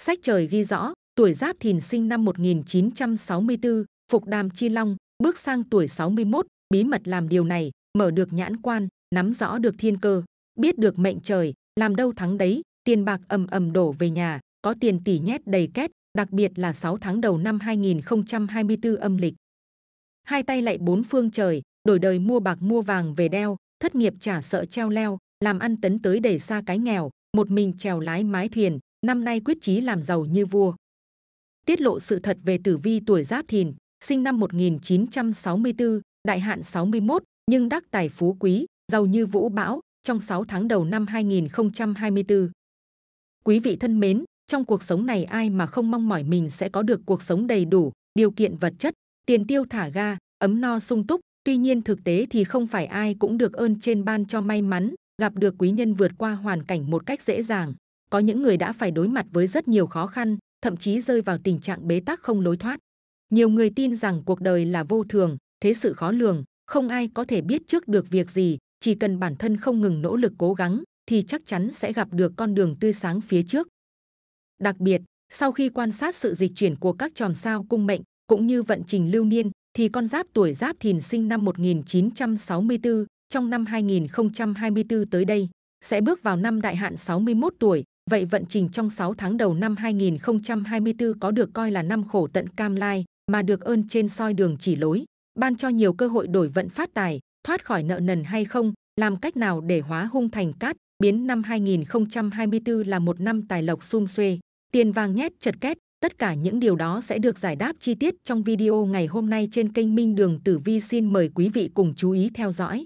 Sách trời ghi rõ, tuổi Giáp Thìn sinh năm 1964, phục đàm chi long, bước sang tuổi 61, bí mật làm điều này, mở được nhãn quan, nắm rõ được thiên cơ, biết được mệnh trời, làm đâu thắng đấy, tiền bạc ầm ầm đổ về nhà, có tiền tỷ nhét đầy két, đặc biệt là 6 tháng đầu năm 2024 âm lịch. Hai tay lại bốn phương trời, đổi đời mua bạc mua vàng về đeo, thất nghiệp chả sợ treo leo, làm ăn tấn tới đẩy xa cái nghèo, một mình trèo lái mái thuyền, năm nay quyết chí làm giàu như vua. Tiết lộ sự thật về tử vi tuổi giáp thìn, sinh năm 1964, đại hạn 61, nhưng đắc tài phú quý, giàu như vũ bão trong 6 tháng đầu năm 2024. Quý vị thân mến, trong cuộc sống này ai mà không mong mỏi mình sẽ có được cuộc sống đầy đủ, điều kiện vật chất, tiền tiêu thả ga, ấm no sung túc, tuy nhiên thực tế thì không phải ai cũng được ơn trên ban cho may mắn, gặp được quý nhân vượt qua hoàn cảnh một cách dễ dàng có những người đã phải đối mặt với rất nhiều khó khăn, thậm chí rơi vào tình trạng bế tắc không lối thoát. Nhiều người tin rằng cuộc đời là vô thường, thế sự khó lường, không ai có thể biết trước được việc gì, chỉ cần bản thân không ngừng nỗ lực cố gắng thì chắc chắn sẽ gặp được con đường tươi sáng phía trước. Đặc biệt, sau khi quan sát sự dịch chuyển của các chòm sao cung mệnh cũng như vận trình lưu niên thì con giáp tuổi giáp thìn sinh năm 1964 trong năm 2024 tới đây sẽ bước vào năm đại hạn 61 tuổi, Vậy vận trình trong 6 tháng đầu năm 2024 có được coi là năm khổ tận cam lai, mà được ơn trên soi đường chỉ lối, ban cho nhiều cơ hội đổi vận phát tài, thoát khỏi nợ nần hay không, làm cách nào để hóa hung thành cát, biến năm 2024 là một năm tài lộc sum xuê, tiền vàng nhét chật két, tất cả những điều đó sẽ được giải đáp chi tiết trong video ngày hôm nay trên kênh Minh Đường Tử Vi xin mời quý vị cùng chú ý theo dõi.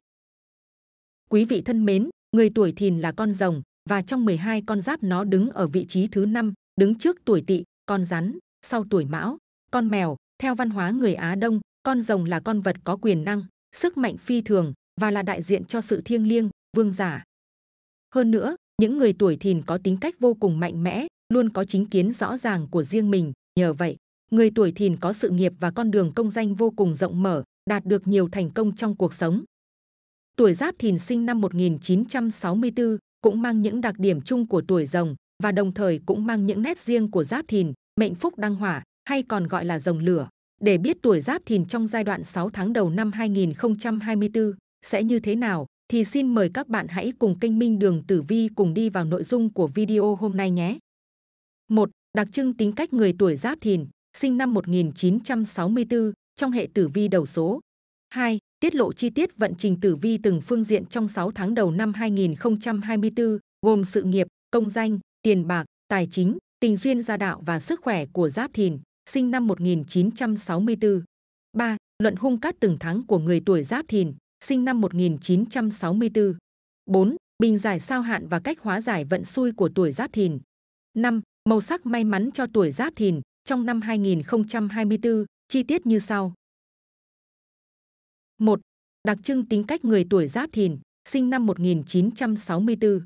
Quý vị thân mến, người tuổi thìn là con rồng, và trong 12 con giáp nó đứng ở vị trí thứ năm, đứng trước tuổi tỵ, con rắn, sau tuổi mão, con mèo. Theo văn hóa người Á Đông, con rồng là con vật có quyền năng, sức mạnh phi thường và là đại diện cho sự thiêng liêng, vương giả. Hơn nữa, những người tuổi thìn có tính cách vô cùng mạnh mẽ, luôn có chính kiến rõ ràng của riêng mình, nhờ vậy, người tuổi thìn có sự nghiệp và con đường công danh vô cùng rộng mở, đạt được nhiều thành công trong cuộc sống. Tuổi Giáp Thìn sinh năm 1964, cũng mang những đặc điểm chung của tuổi rồng và đồng thời cũng mang những nét riêng của giáp thìn, mệnh phúc đăng hỏa hay còn gọi là rồng lửa. Để biết tuổi giáp thìn trong giai đoạn 6 tháng đầu năm 2024 sẽ như thế nào thì xin mời các bạn hãy cùng kênh Minh Đường Tử Vi cùng đi vào nội dung của video hôm nay nhé. 1. Đặc trưng tính cách người tuổi giáp thìn, sinh năm 1964, trong hệ tử vi đầu số. 2 tiết lộ chi tiết vận trình tử vi từng phương diện trong 6 tháng đầu năm 2024, gồm sự nghiệp, công danh, tiền bạc, tài chính, tình duyên gia đạo và sức khỏe của Giáp Thìn, sinh năm 1964. 3. Luận hung cát từng tháng của người tuổi Giáp Thìn, sinh năm 1964. 4. Bình giải sao hạn và cách hóa giải vận xui của tuổi Giáp Thìn. 5. Màu sắc may mắn cho tuổi Giáp Thìn trong năm 2024, chi tiết như sau. 1. Đặc trưng tính cách người tuổi Giáp Thìn, sinh năm 1964.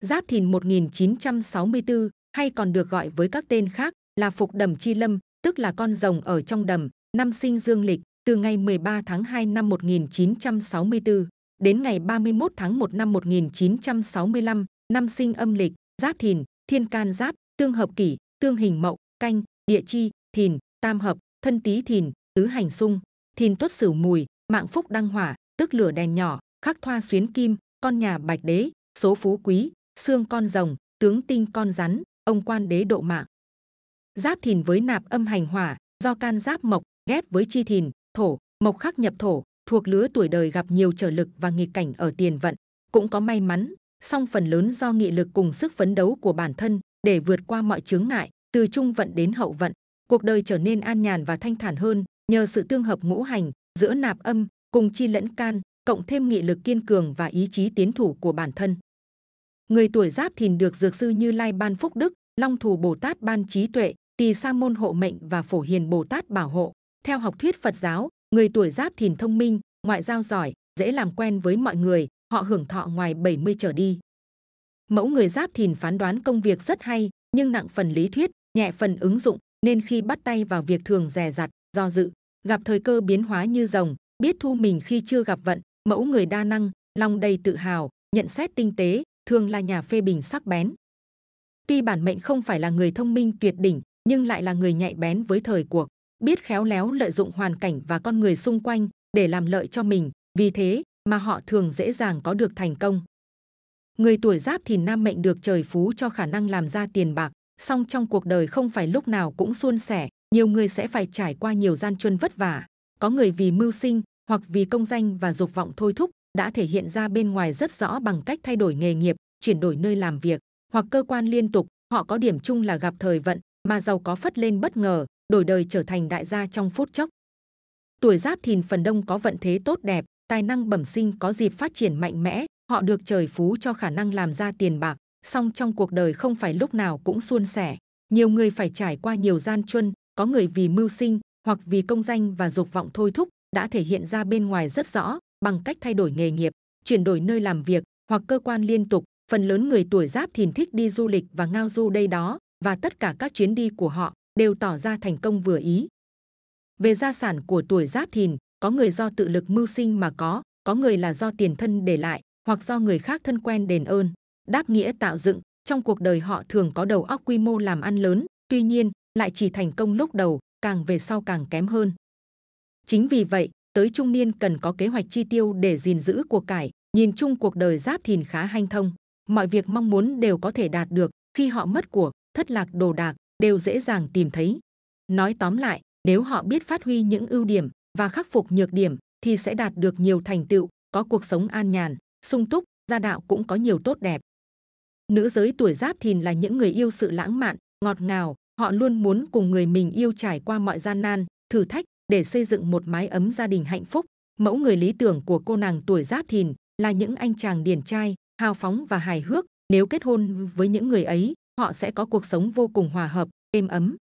Giáp Thìn 1964 hay còn được gọi với các tên khác là Phục Đầm Chi Lâm, tức là con rồng ở trong đầm, năm sinh dương lịch, từ ngày 13 tháng 2 năm 1964 đến ngày 31 tháng 1 năm 1965, năm sinh âm lịch, Giáp Thìn, Thiên Can Giáp, Tương Hợp Kỷ, Tương Hình Mậu, Canh, Địa Chi, Thìn, Tam Hợp, Thân Tý Thìn, Tứ Hành Sung, Thìn Tuất Sửu Mùi, mạng phúc đăng hỏa tức lửa đèn nhỏ khắc thoa xuyến kim con nhà bạch đế số phú quý xương con rồng tướng tinh con rắn ông quan đế độ mạng giáp thìn với nạp âm hành hỏa do can giáp mộc ghép với chi thìn thổ mộc khắc nhập thổ thuộc lứa tuổi đời gặp nhiều trở lực và nghịch cảnh ở tiền vận cũng có may mắn song phần lớn do nghị lực cùng sức phấn đấu của bản thân để vượt qua mọi chướng ngại từ trung vận đến hậu vận cuộc đời trở nên an nhàn và thanh thản hơn nhờ sự tương hợp ngũ hành giữa nạp âm cùng chi lẫn can cộng thêm nghị lực kiên cường và ý chí tiến thủ của bản thân người tuổi giáp thìn được dược sư như lai ban phúc đức long thù bồ tát ban trí tuệ tỳ sa môn hộ mệnh và phổ hiền bồ tát bảo hộ theo học thuyết phật giáo người tuổi giáp thìn thông minh ngoại giao giỏi dễ làm quen với mọi người họ hưởng thọ ngoài 70 trở đi mẫu người giáp thìn phán đoán công việc rất hay nhưng nặng phần lý thuyết nhẹ phần ứng dụng nên khi bắt tay vào việc thường dè dặt do dự gặp thời cơ biến hóa như rồng, biết thu mình khi chưa gặp vận, mẫu người đa năng, lòng đầy tự hào, nhận xét tinh tế, thường là nhà phê bình sắc bén. Tuy bản mệnh không phải là người thông minh tuyệt đỉnh, nhưng lại là người nhạy bén với thời cuộc, biết khéo léo lợi dụng hoàn cảnh và con người xung quanh để làm lợi cho mình, vì thế mà họ thường dễ dàng có được thành công. Người tuổi giáp thì nam mệnh được trời phú cho khả năng làm ra tiền bạc, song trong cuộc đời không phải lúc nào cũng suôn sẻ, nhiều người sẽ phải trải qua nhiều gian truân vất vả có người vì mưu sinh hoặc vì công danh và dục vọng thôi thúc đã thể hiện ra bên ngoài rất rõ bằng cách thay đổi nghề nghiệp chuyển đổi nơi làm việc hoặc cơ quan liên tục họ có điểm chung là gặp thời vận mà giàu có phất lên bất ngờ đổi đời trở thành đại gia trong phút chốc tuổi giáp thìn phần đông có vận thế tốt đẹp tài năng bẩm sinh có dịp phát triển mạnh mẽ họ được trời phú cho khả năng làm ra tiền bạc song trong cuộc đời không phải lúc nào cũng suôn sẻ nhiều người phải trải qua nhiều gian truân có người vì mưu sinh hoặc vì công danh và dục vọng thôi thúc đã thể hiện ra bên ngoài rất rõ bằng cách thay đổi nghề nghiệp, chuyển đổi nơi làm việc hoặc cơ quan liên tục. Phần lớn người tuổi giáp thìn thích đi du lịch và ngao du đây đó và tất cả các chuyến đi của họ đều tỏ ra thành công vừa ý. Về gia sản của tuổi giáp thìn, có người do tự lực mưu sinh mà có, có người là do tiền thân để lại hoặc do người khác thân quen đền ơn. Đáp nghĩa tạo dựng, trong cuộc đời họ thường có đầu óc quy mô làm ăn lớn, tuy nhiên lại chỉ thành công lúc đầu, càng về sau càng kém hơn. Chính vì vậy, tới trung niên cần có kế hoạch chi tiêu để gìn giữ của cải. Nhìn chung cuộc đời giáp thìn khá hanh thông, mọi việc mong muốn đều có thể đạt được. Khi họ mất của, thất lạc đồ đạc đều dễ dàng tìm thấy. Nói tóm lại, nếu họ biết phát huy những ưu điểm và khắc phục nhược điểm, thì sẽ đạt được nhiều thành tựu, có cuộc sống an nhàn, sung túc, gia đạo cũng có nhiều tốt đẹp. Nữ giới tuổi giáp thìn là những người yêu sự lãng mạn, ngọt ngào, Họ luôn muốn cùng người mình yêu trải qua mọi gian nan, thử thách để xây dựng một mái ấm gia đình hạnh phúc. Mẫu người lý tưởng của cô nàng tuổi Giáp Thìn là những anh chàng điển trai, hào phóng và hài hước. Nếu kết hôn với những người ấy, họ sẽ có cuộc sống vô cùng hòa hợp, êm ấm.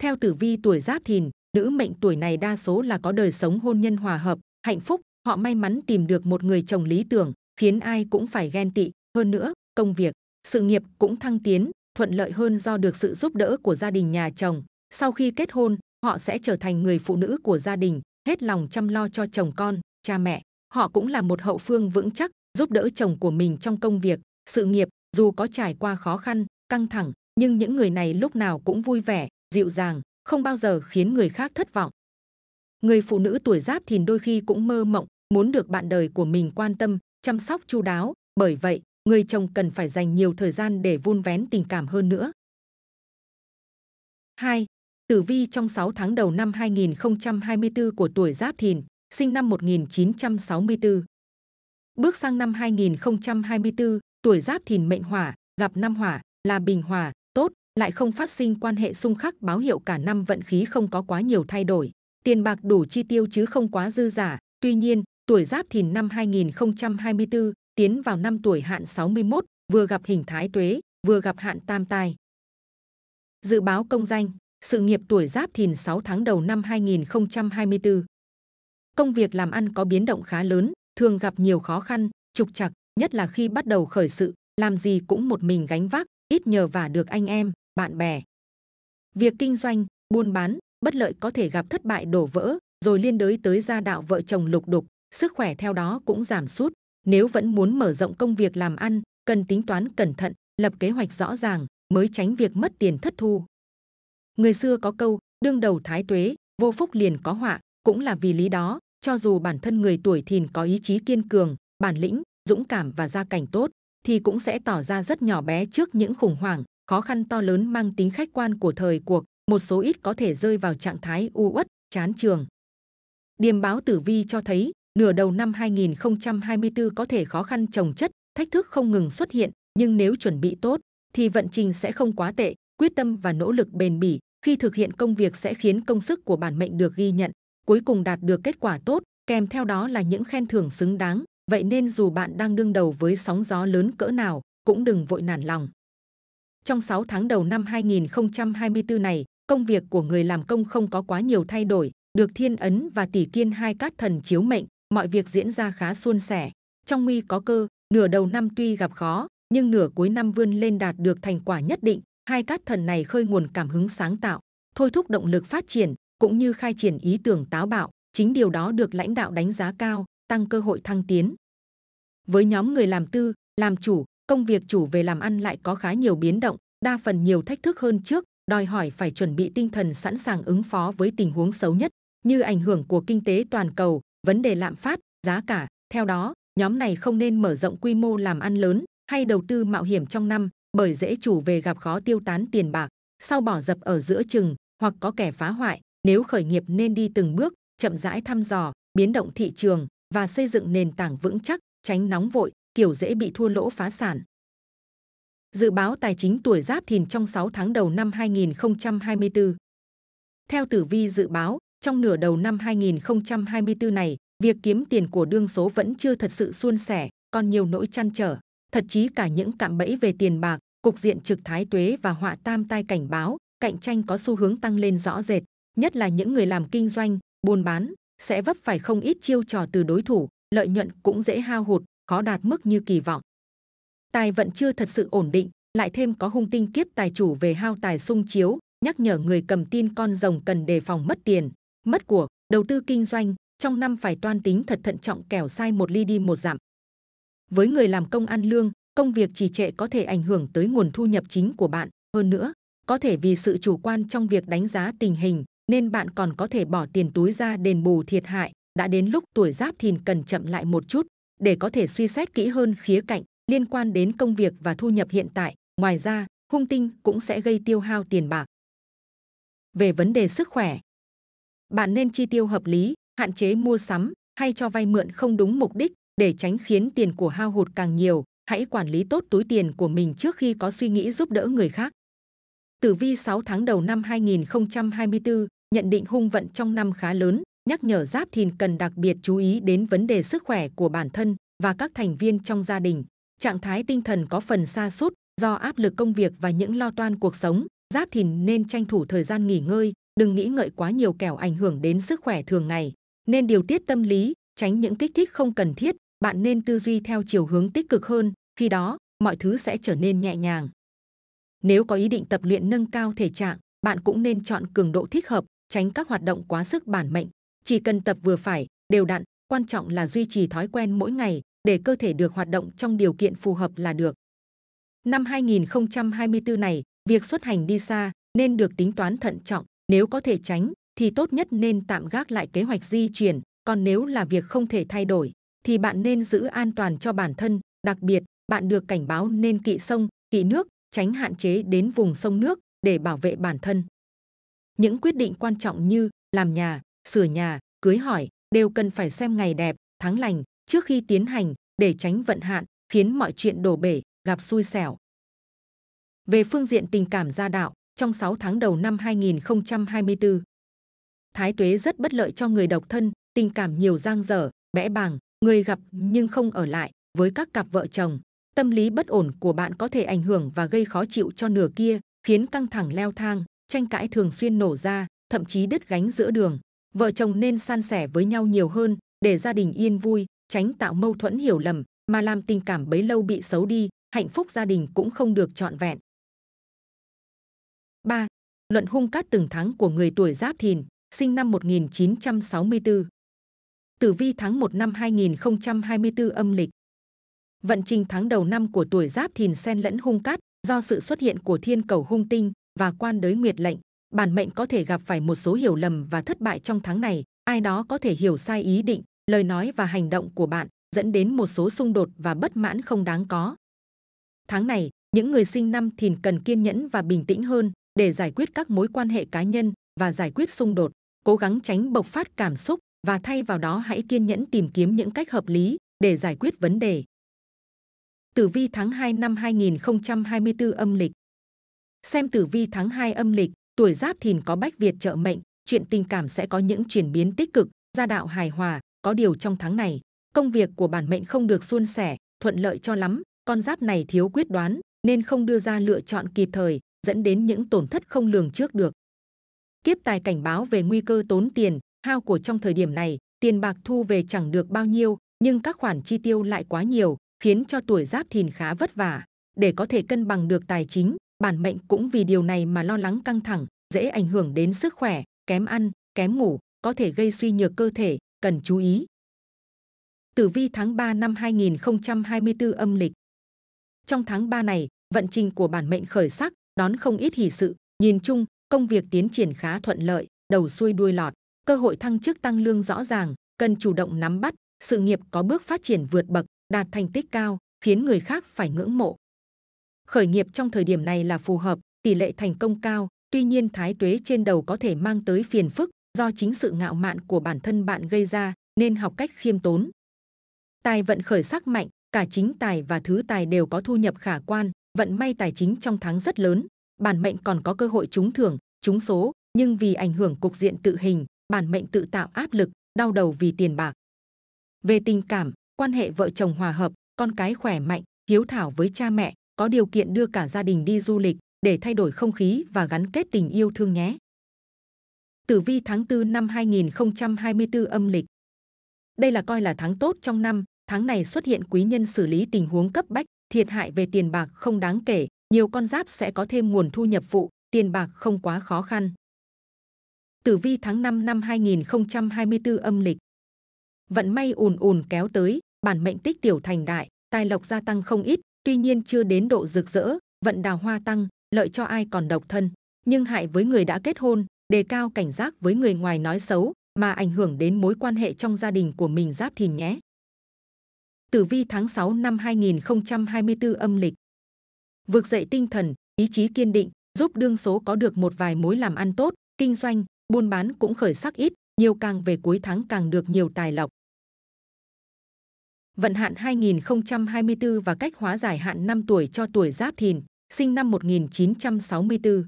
Theo tử vi tuổi Giáp Thìn, nữ mệnh tuổi này đa số là có đời sống hôn nhân hòa hợp, hạnh phúc. Họ may mắn tìm được một người chồng lý tưởng, khiến ai cũng phải ghen tị. Hơn nữa, công việc, sự nghiệp cũng thăng tiến, thuận lợi hơn do được sự giúp đỡ của gia đình nhà chồng. Sau khi kết hôn, họ sẽ trở thành người phụ nữ của gia đình, hết lòng chăm lo cho chồng con, cha mẹ. Họ cũng là một hậu phương vững chắc, giúp đỡ chồng của mình trong công việc, sự nghiệp, dù có trải qua khó khăn, căng thẳng, nhưng những người này lúc nào cũng vui vẻ, dịu dàng, không bao giờ khiến người khác thất vọng. Người phụ nữ tuổi giáp thìn đôi khi cũng mơ mộng, muốn được bạn đời của mình quan tâm, chăm sóc chu đáo, bởi vậy, người chồng cần phải dành nhiều thời gian để vun vén tình cảm hơn nữa. 2. Tử vi trong 6 tháng đầu năm 2024 của tuổi Giáp Thìn, sinh năm 1964. Bước sang năm 2024, tuổi Giáp Thìn mệnh hỏa, gặp năm hỏa, là bình hòa tốt, lại không phát sinh quan hệ xung khắc báo hiệu cả năm vận khí không có quá nhiều thay đổi. Tiền bạc đủ chi tiêu chứ không quá dư giả. Tuy nhiên, tuổi Giáp Thìn năm 2024 tiến vào năm tuổi hạn 61, vừa gặp hình thái tuế, vừa gặp hạn tam tài Dự báo công danh, sự nghiệp tuổi giáp thìn 6 tháng đầu năm 2024. Công việc làm ăn có biến động khá lớn, thường gặp nhiều khó khăn, trục trặc, nhất là khi bắt đầu khởi sự, làm gì cũng một mình gánh vác, ít nhờ vả được anh em, bạn bè. Việc kinh doanh, buôn bán, bất lợi có thể gặp thất bại đổ vỡ, rồi liên đới tới gia đạo vợ chồng lục đục, sức khỏe theo đó cũng giảm sút. Nếu vẫn muốn mở rộng công việc làm ăn, cần tính toán cẩn thận, lập kế hoạch rõ ràng mới tránh việc mất tiền thất thu. Người xưa có câu, đương đầu thái tuế, vô phúc liền có họa, cũng là vì lý đó, cho dù bản thân người tuổi thìn có ý chí kiên cường, bản lĩnh, dũng cảm và gia cảnh tốt, thì cũng sẽ tỏ ra rất nhỏ bé trước những khủng hoảng, khó khăn to lớn mang tính khách quan của thời cuộc, một số ít có thể rơi vào trạng thái u uất, chán trường. Điềm báo tử vi cho thấy nửa đầu năm 2024 có thể khó khăn trồng chất, thách thức không ngừng xuất hiện, nhưng nếu chuẩn bị tốt thì vận trình sẽ không quá tệ, quyết tâm và nỗ lực bền bỉ khi thực hiện công việc sẽ khiến công sức của bản mệnh được ghi nhận, cuối cùng đạt được kết quả tốt, kèm theo đó là những khen thưởng xứng đáng. Vậy nên dù bạn đang đương đầu với sóng gió lớn cỡ nào, cũng đừng vội nản lòng. Trong 6 tháng đầu năm 2024 này, công việc của người làm công không có quá nhiều thay đổi, được thiên ấn và tỷ kiên hai cát thần chiếu mệnh, mọi việc diễn ra khá suôn sẻ. Trong nguy có cơ, nửa đầu năm tuy gặp khó, nhưng nửa cuối năm vươn lên đạt được thành quả nhất định. Hai cát thần này khơi nguồn cảm hứng sáng tạo, thôi thúc động lực phát triển, cũng như khai triển ý tưởng táo bạo. Chính điều đó được lãnh đạo đánh giá cao, tăng cơ hội thăng tiến. Với nhóm người làm tư, làm chủ, công việc chủ về làm ăn lại có khá nhiều biến động, đa phần nhiều thách thức hơn trước, đòi hỏi phải chuẩn bị tinh thần sẵn sàng ứng phó với tình huống xấu nhất như ảnh hưởng của kinh tế toàn cầu, vấn đề lạm phát, giá cả. Theo đó, nhóm này không nên mở rộng quy mô làm ăn lớn hay đầu tư mạo hiểm trong năm bởi dễ chủ về gặp khó tiêu tán tiền bạc, sau bỏ dập ở giữa chừng hoặc có kẻ phá hoại. Nếu khởi nghiệp nên đi từng bước, chậm rãi thăm dò, biến động thị trường và xây dựng nền tảng vững chắc, tránh nóng vội, kiểu dễ bị thua lỗ phá sản. Dự báo tài chính tuổi Giáp Thìn trong 6 tháng đầu năm 2024. Theo Tử Vi dự báo, trong nửa đầu năm 2024 này, việc kiếm tiền của đương số vẫn chưa thật sự suôn sẻ, còn nhiều nỗi chăn trở. Thậm chí cả những cạm bẫy về tiền bạc, cục diện trực thái tuế và họa tam tai cảnh báo, cạnh tranh có xu hướng tăng lên rõ rệt, nhất là những người làm kinh doanh, buôn bán, sẽ vấp phải không ít chiêu trò từ đối thủ, lợi nhuận cũng dễ hao hụt, khó đạt mức như kỳ vọng. Tài vận chưa thật sự ổn định, lại thêm có hung tinh kiếp tài chủ về hao tài sung chiếu, nhắc nhở người cầm tin con rồng cần đề phòng mất tiền mất của, đầu tư kinh doanh, trong năm phải toan tính thật thận trọng kẻo sai một ly đi một giảm. Với người làm công ăn lương, công việc trì trệ có thể ảnh hưởng tới nguồn thu nhập chính của bạn. Hơn nữa, có thể vì sự chủ quan trong việc đánh giá tình hình nên bạn còn có thể bỏ tiền túi ra đền bù thiệt hại. Đã đến lúc tuổi giáp thìn cần chậm lại một chút để có thể suy xét kỹ hơn khía cạnh liên quan đến công việc và thu nhập hiện tại. Ngoài ra, hung tinh cũng sẽ gây tiêu hao tiền bạc. Về vấn đề sức khỏe, bạn nên chi tiêu hợp lý, hạn chế mua sắm hay cho vay mượn không đúng mục đích để tránh khiến tiền của hao hụt càng nhiều. Hãy quản lý tốt túi tiền của mình trước khi có suy nghĩ giúp đỡ người khác. Tử vi 6 tháng đầu năm 2024, nhận định hung vận trong năm khá lớn, nhắc nhở Giáp Thìn cần đặc biệt chú ý đến vấn đề sức khỏe của bản thân và các thành viên trong gia đình. Trạng thái tinh thần có phần xa sút do áp lực công việc và những lo toan cuộc sống, Giáp Thìn nên tranh thủ thời gian nghỉ ngơi, đừng nghĩ ngợi quá nhiều kẻo ảnh hưởng đến sức khỏe thường ngày. Nên điều tiết tâm lý, tránh những kích thích không cần thiết, bạn nên tư duy theo chiều hướng tích cực hơn, khi đó mọi thứ sẽ trở nên nhẹ nhàng. Nếu có ý định tập luyện nâng cao thể trạng, bạn cũng nên chọn cường độ thích hợp, tránh các hoạt động quá sức bản mệnh. Chỉ cần tập vừa phải, đều đặn, quan trọng là duy trì thói quen mỗi ngày để cơ thể được hoạt động trong điều kiện phù hợp là được. Năm 2024 này, việc xuất hành đi xa nên được tính toán thận trọng, nếu có thể tránh, thì tốt nhất nên tạm gác lại kế hoạch di chuyển. Còn nếu là việc không thể thay đổi, thì bạn nên giữ an toàn cho bản thân. Đặc biệt, bạn được cảnh báo nên kỵ sông, kỵ nước, tránh hạn chế đến vùng sông nước để bảo vệ bản thân. Những quyết định quan trọng như làm nhà, sửa nhà, cưới hỏi đều cần phải xem ngày đẹp, tháng lành trước khi tiến hành để tránh vận hạn khiến mọi chuyện đổ bể, gặp xui xẻo. Về phương diện tình cảm gia đạo, trong 6 tháng đầu năm 2024. Thái tuế rất bất lợi cho người độc thân, tình cảm nhiều giang dở, bẽ bàng, người gặp nhưng không ở lại với các cặp vợ chồng. Tâm lý bất ổn của bạn có thể ảnh hưởng và gây khó chịu cho nửa kia, khiến căng thẳng leo thang, tranh cãi thường xuyên nổ ra, thậm chí đứt gánh giữa đường. Vợ chồng nên san sẻ với nhau nhiều hơn để gia đình yên vui, tránh tạo mâu thuẫn hiểu lầm mà làm tình cảm bấy lâu bị xấu đi, hạnh phúc gia đình cũng không được trọn vẹn. 3. Luận hung cát từng tháng của người tuổi Giáp Thìn, sinh năm 1964. Tử vi tháng 1 năm 2024 âm lịch. Vận trình tháng đầu năm của tuổi Giáp Thìn xen lẫn hung cát do sự xuất hiện của thiên cầu hung tinh và quan đới nguyệt lệnh. Bản mệnh có thể gặp phải một số hiểu lầm và thất bại trong tháng này. Ai đó có thể hiểu sai ý định, lời nói và hành động của bạn dẫn đến một số xung đột và bất mãn không đáng có. Tháng này, những người sinh năm Thìn cần kiên nhẫn và bình tĩnh hơn để giải quyết các mối quan hệ cá nhân và giải quyết xung đột cố gắng tránh bộc phát cảm xúc và thay vào đó hãy kiên nhẫn tìm kiếm những cách hợp lý để giải quyết vấn đề. Tử vi tháng 2 năm 2024 âm lịch Xem tử vi tháng 2 âm lịch, tuổi giáp thìn có bách Việt trợ mệnh, chuyện tình cảm sẽ có những chuyển biến tích cực, gia đạo hài hòa, có điều trong tháng này. Công việc của bản mệnh không được suôn sẻ, thuận lợi cho lắm, con giáp này thiếu quyết đoán nên không đưa ra lựa chọn kịp thời, dẫn đến những tổn thất không lường trước được. Kiếp tài cảnh báo về nguy cơ tốn tiền, hao của trong thời điểm này, tiền bạc thu về chẳng được bao nhiêu, nhưng các khoản chi tiêu lại quá nhiều, khiến cho tuổi giáp thìn khá vất vả. Để có thể cân bằng được tài chính, bản mệnh cũng vì điều này mà lo lắng căng thẳng, dễ ảnh hưởng đến sức khỏe, kém ăn, kém ngủ, có thể gây suy nhược cơ thể, cần chú ý. Tử vi tháng 3 năm 2024 âm lịch Trong tháng 3 này, vận trình của bản mệnh khởi sắc, đón không ít hỷ sự, nhìn chung, công việc tiến triển khá thuận lợi, đầu xuôi đuôi lọt, cơ hội thăng chức tăng lương rõ ràng, cần chủ động nắm bắt, sự nghiệp có bước phát triển vượt bậc, đạt thành tích cao, khiến người khác phải ngưỡng mộ. Khởi nghiệp trong thời điểm này là phù hợp, tỷ lệ thành công cao, tuy nhiên thái tuế trên đầu có thể mang tới phiền phức do chính sự ngạo mạn của bản thân bạn gây ra, nên học cách khiêm tốn. Tài vận khởi sắc mạnh, cả chính tài và thứ tài đều có thu nhập khả quan, vận may tài chính trong tháng rất lớn, bản mệnh còn có cơ hội trúng thưởng, trúng số, nhưng vì ảnh hưởng cục diện tự hình, bản mệnh tự tạo áp lực, đau đầu vì tiền bạc. Về tình cảm, quan hệ vợ chồng hòa hợp, con cái khỏe mạnh, hiếu thảo với cha mẹ, có điều kiện đưa cả gia đình đi du lịch để thay đổi không khí và gắn kết tình yêu thương nhé. Tử vi tháng 4 năm 2024 âm lịch. Đây là coi là tháng tốt trong năm, tháng này xuất hiện quý nhân xử lý tình huống cấp bách, thiệt hại về tiền bạc không đáng kể, nhiều con giáp sẽ có thêm nguồn thu nhập phụ tiền bạc không quá khó khăn. Tử vi tháng 5 năm 2024 âm lịch. Vận may ùn ùn kéo tới, bản mệnh tích tiểu thành đại, tài lộc gia tăng không ít, tuy nhiên chưa đến độ rực rỡ, vận đào hoa tăng, lợi cho ai còn độc thân, nhưng hại với người đã kết hôn, đề cao cảnh giác với người ngoài nói xấu mà ảnh hưởng đến mối quan hệ trong gia đình của mình giáp thìn nhé tử vi tháng 6 năm 2024 âm lịch. Vực dậy tinh thần, ý chí kiên định, giúp đương số có được một vài mối làm ăn tốt, kinh doanh, buôn bán cũng khởi sắc ít, nhiều càng về cuối tháng càng được nhiều tài lộc. Vận hạn 2024 và cách hóa giải hạn năm tuổi cho tuổi Giáp Thìn, sinh năm 1964.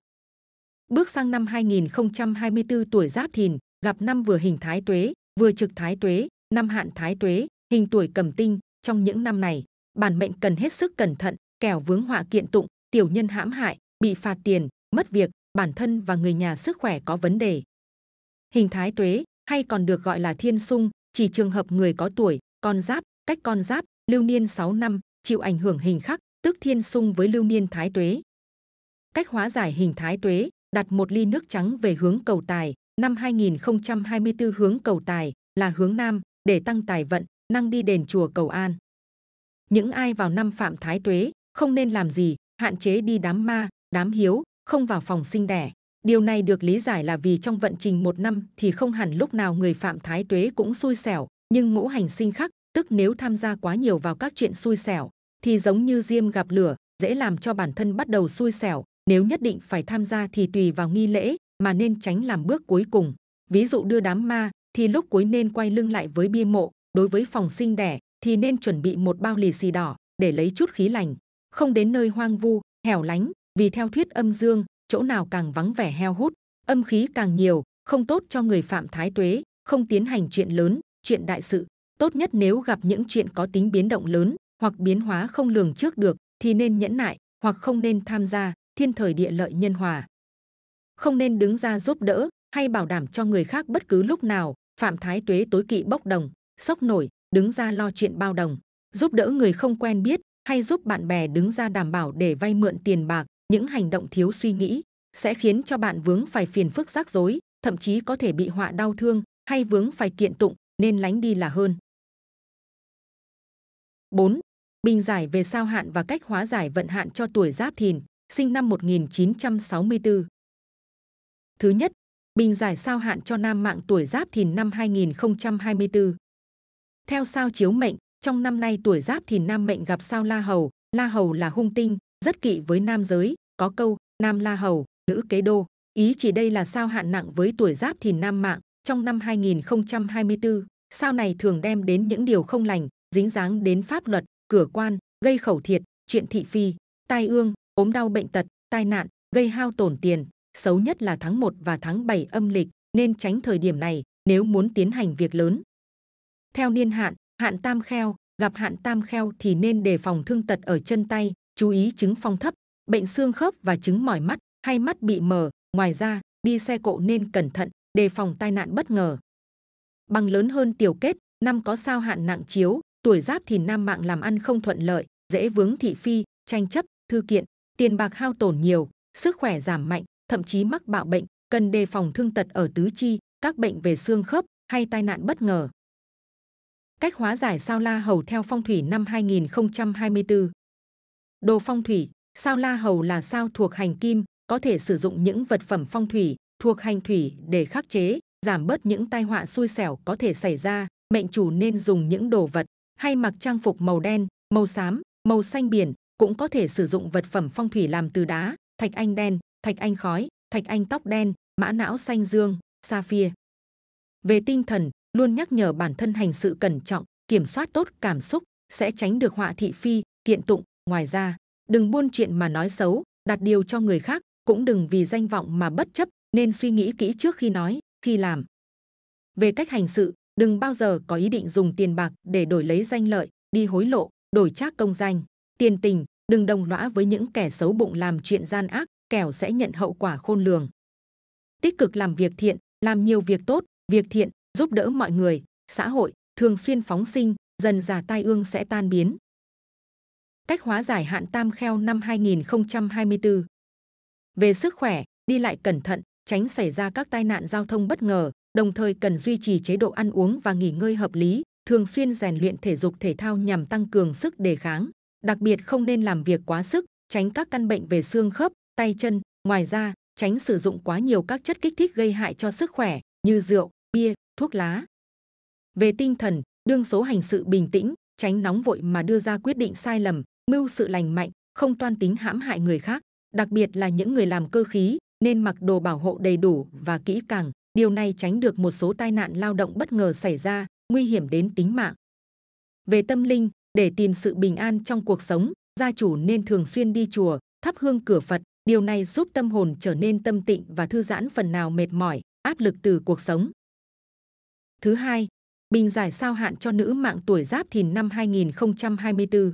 Bước sang năm 2024 tuổi Giáp Thìn, gặp năm vừa hình thái tuế, vừa trực thái tuế, năm hạn thái tuế, hình tuổi cầm tinh, trong những năm này bản mệnh cần hết sức cẩn thận kẻo vướng họa kiện tụng tiểu nhân hãm hại bị phạt tiền mất việc bản thân và người nhà sức khỏe có vấn đề hình thái tuế hay còn được gọi là thiên sung chỉ trường hợp người có tuổi con giáp cách con giáp lưu niên 6 năm chịu ảnh hưởng hình khắc tức thiên sung với lưu niên thái tuế cách hóa giải hình thái tuế đặt một ly nước trắng về hướng cầu tài năm 2024 hướng cầu tài là hướng nam để tăng tài vận năng đi đền chùa cầu an. Những ai vào năm phạm thái tuế, không nên làm gì, hạn chế đi đám ma, đám hiếu, không vào phòng sinh đẻ. Điều này được lý giải là vì trong vận trình một năm thì không hẳn lúc nào người phạm thái tuế cũng xui xẻo, nhưng ngũ hành sinh khắc, tức nếu tham gia quá nhiều vào các chuyện xui xẻo, thì giống như diêm gặp lửa, dễ làm cho bản thân bắt đầu xui xẻo. Nếu nhất định phải tham gia thì tùy vào nghi lễ, mà nên tránh làm bước cuối cùng. Ví dụ đưa đám ma, thì lúc cuối nên quay lưng lại với bia mộ, đối với phòng sinh đẻ thì nên chuẩn bị một bao lì xì đỏ để lấy chút khí lành, không đến nơi hoang vu, hẻo lánh, vì theo thuyết âm dương, chỗ nào càng vắng vẻ heo hút, âm khí càng nhiều, không tốt cho người phạm thái tuế, không tiến hành chuyện lớn, chuyện đại sự. Tốt nhất nếu gặp những chuyện có tính biến động lớn hoặc biến hóa không lường trước được thì nên nhẫn nại hoặc không nên tham gia, thiên thời địa lợi nhân hòa. Không nên đứng ra giúp đỡ hay bảo đảm cho người khác bất cứ lúc nào, phạm thái tuế tối kỵ bốc đồng, sốc nổi đứng ra lo chuyện bao đồng giúp đỡ người không quen biết hay giúp bạn bè đứng ra đảm bảo để vay mượn tiền bạc những hành động thiếu suy nghĩ sẽ khiến cho bạn vướng phải phiền phức rắc rối thậm chí có thể bị họa đau thương hay vướng phải kiện tụng nên lánh đi là hơn 4. Bình giải về sao hạn và cách hóa giải vận hạn cho tuổi Giáp Thìn, sinh năm 1964. Thứ nhất, bình giải sao hạn cho nam mạng tuổi Giáp Thìn năm 2024. Theo sao chiếu mệnh, trong năm nay tuổi giáp thì nam mệnh gặp sao la hầu, la hầu là hung tinh, rất kỵ với nam giới, có câu nam la hầu, nữ kế đô. Ý chỉ đây là sao hạn nặng với tuổi giáp thì nam mạng, trong năm 2024, sao này thường đem đến những điều không lành, dính dáng đến pháp luật, cửa quan, gây khẩu thiệt, chuyện thị phi, tai ương, ốm đau bệnh tật, tai nạn, gây hao tổn tiền, xấu nhất là tháng 1 và tháng 7 âm lịch, nên tránh thời điểm này nếu muốn tiến hành việc lớn. Theo niên hạn, hạn tam kheo, gặp hạn tam kheo thì nên đề phòng thương tật ở chân tay, chú ý chứng phong thấp, bệnh xương khớp và chứng mỏi mắt hay mắt bị mờ. Ngoài ra, đi xe cộ nên cẩn thận, đề phòng tai nạn bất ngờ. Bằng lớn hơn tiểu kết, năm có sao hạn nặng chiếu, tuổi giáp thì nam mạng làm ăn không thuận lợi, dễ vướng thị phi, tranh chấp, thư kiện, tiền bạc hao tổn nhiều, sức khỏe giảm mạnh, thậm chí mắc bạo bệnh, cần đề phòng thương tật ở tứ chi, các bệnh về xương khớp hay tai nạn bất ngờ. Cách hóa giải sao La Hầu theo phong thủy năm 2024. Đồ phong thủy, sao La Hầu là sao thuộc hành kim, có thể sử dụng những vật phẩm phong thủy thuộc hành thủy để khắc chế, giảm bớt những tai họa xui xẻo có thể xảy ra. Mệnh chủ nên dùng những đồ vật hay mặc trang phục màu đen, màu xám, màu xanh biển, cũng có thể sử dụng vật phẩm phong thủy làm từ đá, thạch anh đen, thạch anh khói, thạch anh tóc đen, mã não xanh dương, sa phia. Về tinh thần, luôn nhắc nhở bản thân hành sự cẩn trọng, kiểm soát tốt cảm xúc sẽ tránh được họa thị phi, kiện tụng. Ngoài ra, đừng buôn chuyện mà nói xấu, đặt điều cho người khác, cũng đừng vì danh vọng mà bất chấp, nên suy nghĩ kỹ trước khi nói, khi làm. Về cách hành sự, đừng bao giờ có ý định dùng tiền bạc để đổi lấy danh lợi, đi hối lộ, đổi trác công danh, tiền tình, đừng đồng lõa với những kẻ xấu bụng làm chuyện gian ác, kẻo sẽ nhận hậu quả khôn lường. Tích cực làm việc thiện, làm nhiều việc tốt, việc thiện giúp đỡ mọi người, xã hội, thường xuyên phóng sinh, dần già tai ương sẽ tan biến. Cách hóa giải hạn tam kheo năm 2024 Về sức khỏe, đi lại cẩn thận, tránh xảy ra các tai nạn giao thông bất ngờ, đồng thời cần duy trì chế độ ăn uống và nghỉ ngơi hợp lý, thường xuyên rèn luyện thể dục thể thao nhằm tăng cường sức đề kháng. Đặc biệt không nên làm việc quá sức, tránh các căn bệnh về xương khớp, tay chân. Ngoài ra, tránh sử dụng quá nhiều các chất kích thích gây hại cho sức khỏe như rượu, bia, thuốc lá. Về tinh thần, đương số hành sự bình tĩnh, tránh nóng vội mà đưa ra quyết định sai lầm, mưu sự lành mạnh, không toan tính hãm hại người khác, đặc biệt là những người làm cơ khí, nên mặc đồ bảo hộ đầy đủ và kỹ càng. Điều này tránh được một số tai nạn lao động bất ngờ xảy ra, nguy hiểm đến tính mạng. Về tâm linh, để tìm sự bình an trong cuộc sống, gia chủ nên thường xuyên đi chùa, thắp hương cửa Phật. Điều này giúp tâm hồn trở nên tâm tịnh và thư giãn phần nào mệt mỏi, áp lực từ cuộc sống. Thứ hai, bình giải sao hạn cho nữ mạng tuổi Giáp Thìn năm 2024.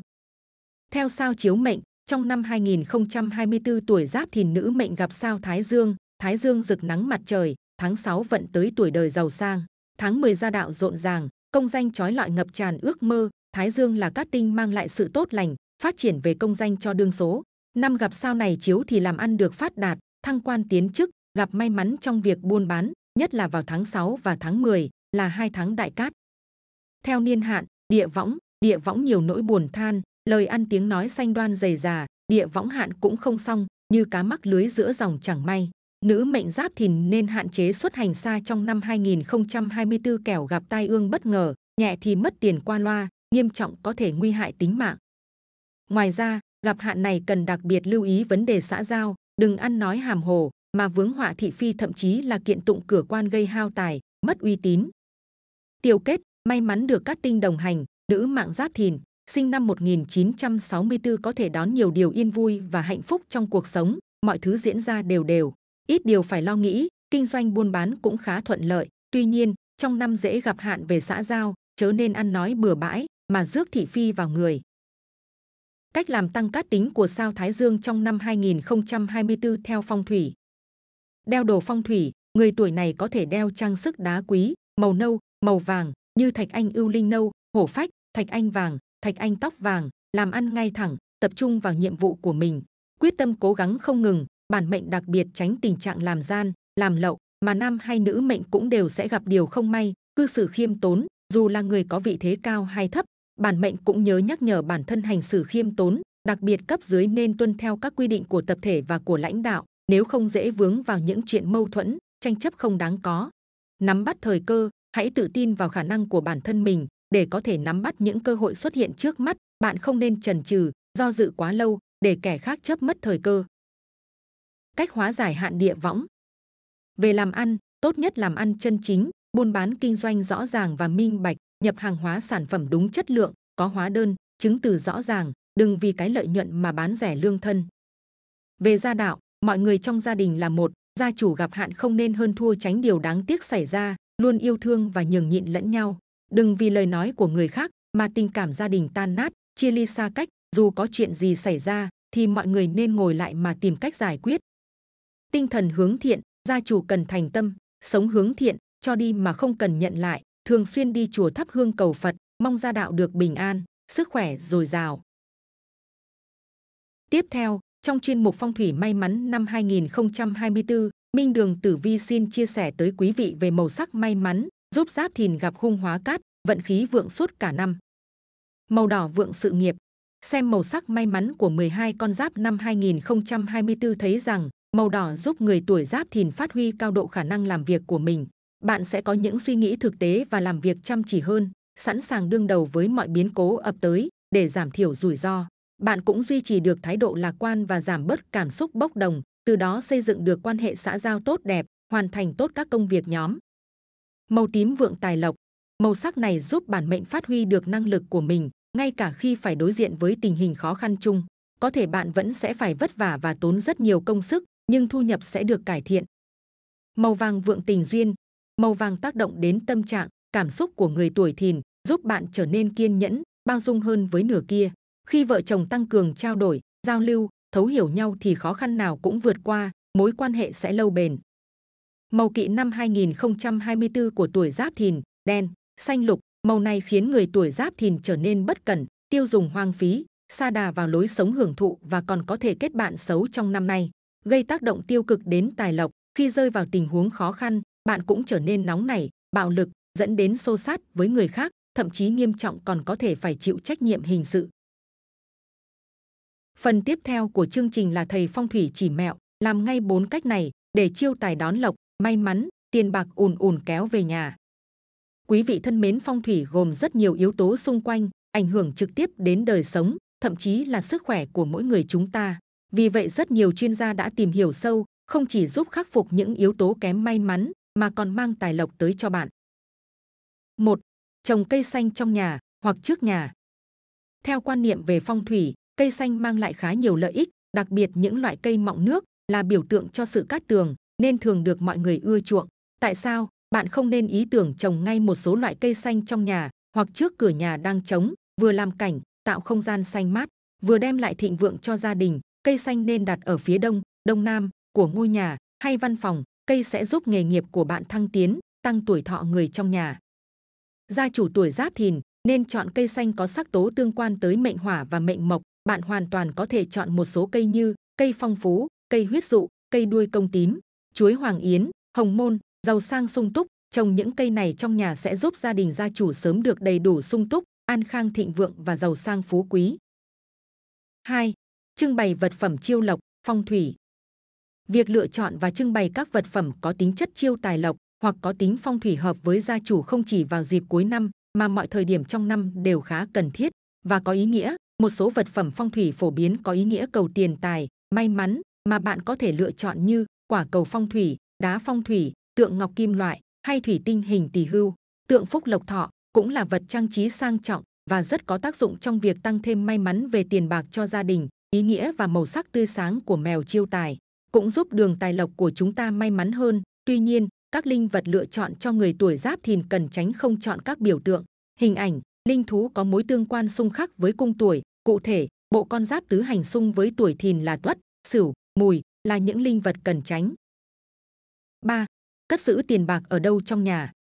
Theo sao chiếu mệnh, trong năm 2024 tuổi Giáp Thìn nữ mệnh gặp sao Thái Dương, Thái Dương rực nắng mặt trời, tháng 6 vận tới tuổi đời giàu sang, tháng 10 gia đạo rộn ràng, công danh trói lọi ngập tràn ước mơ, Thái Dương là cát tinh mang lại sự tốt lành, phát triển về công danh cho đương số. Năm gặp sao này chiếu thì làm ăn được phát đạt, thăng quan tiến chức, gặp may mắn trong việc buôn bán, nhất là vào tháng 6 và tháng 10, là hai tháng đại cát theo niên hạn địa võng địa võng nhiều nỗi buồn than lời ăn tiếng nói xanh đoan dày già địa võng hạn cũng không xong như cá mắc lưới giữa dòng chẳng may nữ mệnh giáp thìn nên hạn chế xuất hành xa trong năm 2024 kẻo gặp tai ương bất ngờ nhẹ thì mất tiền qua loa nghiêm trọng có thể nguy hại tính mạng ngoài ra gặp hạn này cần đặc biệt lưu ý vấn đề xã giao đừng ăn nói hàm hồ mà vướng họa thị phi thậm chí là kiện tụng cửa quan gây hao tài mất uy tín Tiêu kết, may mắn được các tinh đồng hành, nữ mạng giáp thìn, sinh năm 1964 có thể đón nhiều điều yên vui và hạnh phúc trong cuộc sống, mọi thứ diễn ra đều đều. Ít điều phải lo nghĩ, kinh doanh buôn bán cũng khá thuận lợi. Tuy nhiên, trong năm dễ gặp hạn về xã giao, chớ nên ăn nói bừa bãi mà rước thị phi vào người. Cách làm tăng cát tính của sao Thái Dương trong năm 2024 theo phong thủy. Đeo đồ phong thủy, người tuổi này có thể đeo trang sức đá quý, màu nâu, màu vàng như thạch anh ưu linh nâu hổ phách thạch anh vàng thạch anh tóc vàng làm ăn ngay thẳng tập trung vào nhiệm vụ của mình quyết tâm cố gắng không ngừng bản mệnh đặc biệt tránh tình trạng làm gian làm lậu mà nam hay nữ mệnh cũng đều sẽ gặp điều không may cư xử khiêm tốn dù là người có vị thế cao hay thấp bản mệnh cũng nhớ nhắc nhở bản thân hành xử khiêm tốn đặc biệt cấp dưới nên tuân theo các quy định của tập thể và của lãnh đạo nếu không dễ vướng vào những chuyện mâu thuẫn tranh chấp không đáng có nắm bắt thời cơ hãy tự tin vào khả năng của bản thân mình để có thể nắm bắt những cơ hội xuất hiện trước mắt bạn không nên chần chừ do dự quá lâu để kẻ khác chớp mất thời cơ cách hóa giải hạn địa võng về làm ăn tốt nhất làm ăn chân chính buôn bán kinh doanh rõ ràng và minh bạch nhập hàng hóa sản phẩm đúng chất lượng có hóa đơn chứng từ rõ ràng đừng vì cái lợi nhuận mà bán rẻ lương thân về gia đạo mọi người trong gia đình là một gia chủ gặp hạn không nên hơn thua tránh điều đáng tiếc xảy ra luôn yêu thương và nhường nhịn lẫn nhau. Đừng vì lời nói của người khác mà tình cảm gia đình tan nát, chia ly xa cách. Dù có chuyện gì xảy ra, thì mọi người nên ngồi lại mà tìm cách giải quyết. Tinh thần hướng thiện, gia chủ cần thành tâm, sống hướng thiện, cho đi mà không cần nhận lại. Thường xuyên đi chùa thắp hương cầu Phật, mong gia đạo được bình an, sức khỏe dồi dào. Tiếp theo, trong chuyên mục phong thủy may mắn năm 2024, Minh Đường Tử Vi xin chia sẻ tới quý vị về màu sắc may mắn, giúp giáp thìn gặp hung hóa cát, vận khí vượng suốt cả năm. Màu đỏ vượng sự nghiệp. Xem màu sắc may mắn của 12 con giáp năm 2024 thấy rằng màu đỏ giúp người tuổi giáp thìn phát huy cao độ khả năng làm việc của mình. Bạn sẽ có những suy nghĩ thực tế và làm việc chăm chỉ hơn, sẵn sàng đương đầu với mọi biến cố ập tới để giảm thiểu rủi ro. Bạn cũng duy trì được thái độ lạc quan và giảm bớt cảm xúc bốc đồng, từ đó xây dựng được quan hệ xã giao tốt đẹp, hoàn thành tốt các công việc nhóm. Màu tím vượng tài lộc, màu sắc này giúp bản mệnh phát huy được năng lực của mình, ngay cả khi phải đối diện với tình hình khó khăn chung. Có thể bạn vẫn sẽ phải vất vả và tốn rất nhiều công sức, nhưng thu nhập sẽ được cải thiện. Màu vàng vượng tình duyên, màu vàng tác động đến tâm trạng, cảm xúc của người tuổi thìn, giúp bạn trở nên kiên nhẫn, bao dung hơn với nửa kia. Khi vợ chồng tăng cường trao đổi, giao lưu, thấu hiểu nhau thì khó khăn nào cũng vượt qua, mối quan hệ sẽ lâu bền. Màu kỵ năm 2024 của tuổi Giáp Thìn, đen, xanh lục, màu này khiến người tuổi Giáp Thìn trở nên bất cẩn, tiêu dùng hoang phí, xa đà vào lối sống hưởng thụ và còn có thể kết bạn xấu trong năm nay, gây tác động tiêu cực đến tài lộc. Khi rơi vào tình huống khó khăn, bạn cũng trở nên nóng nảy, bạo lực, dẫn đến xô sát với người khác, thậm chí nghiêm trọng còn có thể phải chịu trách nhiệm hình sự. Phần tiếp theo của chương trình là thầy phong thủy chỉ mẹo, làm ngay bốn cách này để chiêu tài đón lộc, may mắn, tiền bạc ùn ùn kéo về nhà. Quý vị thân mến, phong thủy gồm rất nhiều yếu tố xung quanh, ảnh hưởng trực tiếp đến đời sống, thậm chí là sức khỏe của mỗi người chúng ta. Vì vậy rất nhiều chuyên gia đã tìm hiểu sâu, không chỉ giúp khắc phục những yếu tố kém may mắn mà còn mang tài lộc tới cho bạn. 1. Trồng cây xanh trong nhà hoặc trước nhà. Theo quan niệm về phong thủy, Cây xanh mang lại khá nhiều lợi ích, đặc biệt những loại cây mọng nước là biểu tượng cho sự cát tường nên thường được mọi người ưa chuộng. Tại sao bạn không nên ý tưởng trồng ngay một số loại cây xanh trong nhà hoặc trước cửa nhà đang trống, vừa làm cảnh, tạo không gian xanh mát, vừa đem lại thịnh vượng cho gia đình. Cây xanh nên đặt ở phía đông, đông nam của ngôi nhà hay văn phòng, cây sẽ giúp nghề nghiệp của bạn thăng tiến, tăng tuổi thọ người trong nhà. Gia chủ tuổi Giáp Thìn nên chọn cây xanh có sắc tố tương quan tới mệnh hỏa và mệnh mộc, bạn hoàn toàn có thể chọn một số cây như cây phong phú, cây huyết dụ, cây đuôi công tím, chuối hoàng yến, hồng môn, giàu sang sung túc. Trồng những cây này trong nhà sẽ giúp gia đình gia chủ sớm được đầy đủ sung túc, an khang thịnh vượng và giàu sang phú quý. 2. Trưng bày vật phẩm chiêu lộc, phong thủy. Việc lựa chọn và trưng bày các vật phẩm có tính chất chiêu tài lộc hoặc có tính phong thủy hợp với gia chủ không chỉ vào dịp cuối năm mà mọi thời điểm trong năm đều khá cần thiết và có ý nghĩa một số vật phẩm phong thủy phổ biến có ý nghĩa cầu tiền tài, may mắn mà bạn có thể lựa chọn như quả cầu phong thủy, đá phong thủy, tượng ngọc kim loại hay thủy tinh hình tỷ hưu. Tượng phúc lộc thọ cũng là vật trang trí sang trọng và rất có tác dụng trong việc tăng thêm may mắn về tiền bạc cho gia đình, ý nghĩa và màu sắc tươi sáng của mèo chiêu tài cũng giúp đường tài lộc của chúng ta may mắn hơn. Tuy nhiên, các linh vật lựa chọn cho người tuổi giáp thìn cần tránh không chọn các biểu tượng, hình ảnh, linh thú có mối tương quan xung khắc với cung tuổi. Cụ thể, bộ con giáp tứ hành xung với tuổi thìn là tuất, sửu, mùi là những linh vật cần tránh. 3. Cất giữ tiền bạc ở đâu trong nhà?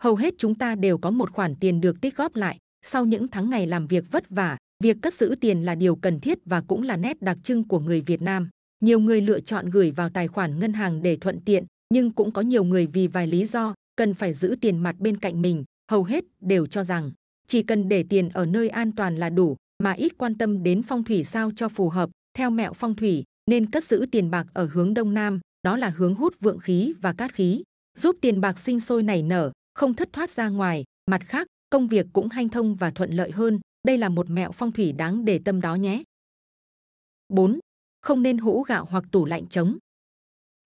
Hầu hết chúng ta đều có một khoản tiền được tích góp lại. Sau những tháng ngày làm việc vất vả, việc cất giữ tiền là điều cần thiết và cũng là nét đặc trưng của người Việt Nam. Nhiều người lựa chọn gửi vào tài khoản ngân hàng để thuận tiện, nhưng cũng có nhiều người vì vài lý do cần phải giữ tiền mặt bên cạnh mình, hầu hết đều cho rằng chỉ cần để tiền ở nơi an toàn là đủ mà ít quan tâm đến phong thủy sao cho phù hợp theo mẹo phong thủy nên cất giữ tiền bạc ở hướng đông nam đó là hướng hút vượng khí và cát khí giúp tiền bạc sinh sôi nảy nở không thất thoát ra ngoài mặt khác công việc cũng hanh thông và thuận lợi hơn đây là một mẹo phong thủy đáng để tâm đó nhé 4. không nên hũ gạo hoặc tủ lạnh trống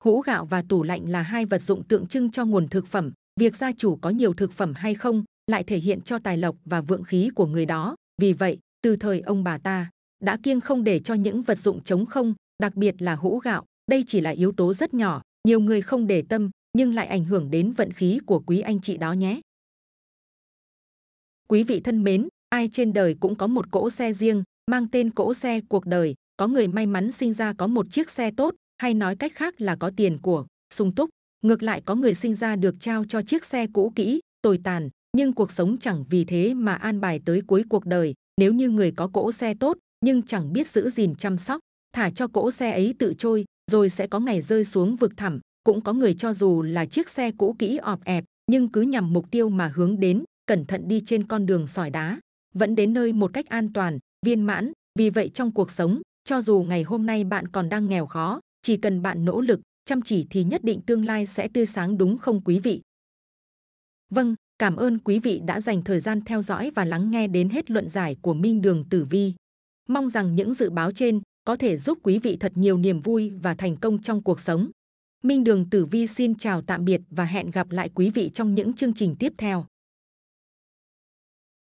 hũ gạo và tủ lạnh là hai vật dụng tượng trưng cho nguồn thực phẩm việc gia chủ có nhiều thực phẩm hay không lại thể hiện cho tài lộc và vượng khí của người đó. Vì vậy, từ thời ông bà ta đã kiêng không để cho những vật dụng trống không, đặc biệt là hũ gạo. Đây chỉ là yếu tố rất nhỏ, nhiều người không để tâm nhưng lại ảnh hưởng đến vận khí của quý anh chị đó nhé. Quý vị thân mến, ai trên đời cũng có một cỗ xe riêng, mang tên cỗ xe cuộc đời. Có người may mắn sinh ra có một chiếc xe tốt, hay nói cách khác là có tiền của, sung túc. Ngược lại có người sinh ra được trao cho chiếc xe cũ kỹ, tồi tàn, nhưng cuộc sống chẳng vì thế mà an bài tới cuối cuộc đời nếu như người có cỗ xe tốt nhưng chẳng biết giữ gìn chăm sóc thả cho cỗ xe ấy tự trôi rồi sẽ có ngày rơi xuống vực thẳm cũng có người cho dù là chiếc xe cũ kỹ ọp ẹp nhưng cứ nhằm mục tiêu mà hướng đến cẩn thận đi trên con đường sỏi đá vẫn đến nơi một cách an toàn viên mãn vì vậy trong cuộc sống cho dù ngày hôm nay bạn còn đang nghèo khó chỉ cần bạn nỗ lực chăm chỉ thì nhất định tương lai sẽ tươi sáng đúng không quý vị vâng Cảm ơn quý vị đã dành thời gian theo dõi và lắng nghe đến hết luận giải của Minh Đường Tử Vi. Mong rằng những dự báo trên có thể giúp quý vị thật nhiều niềm vui và thành công trong cuộc sống. Minh Đường Tử Vi xin chào tạm biệt và hẹn gặp lại quý vị trong những chương trình tiếp theo.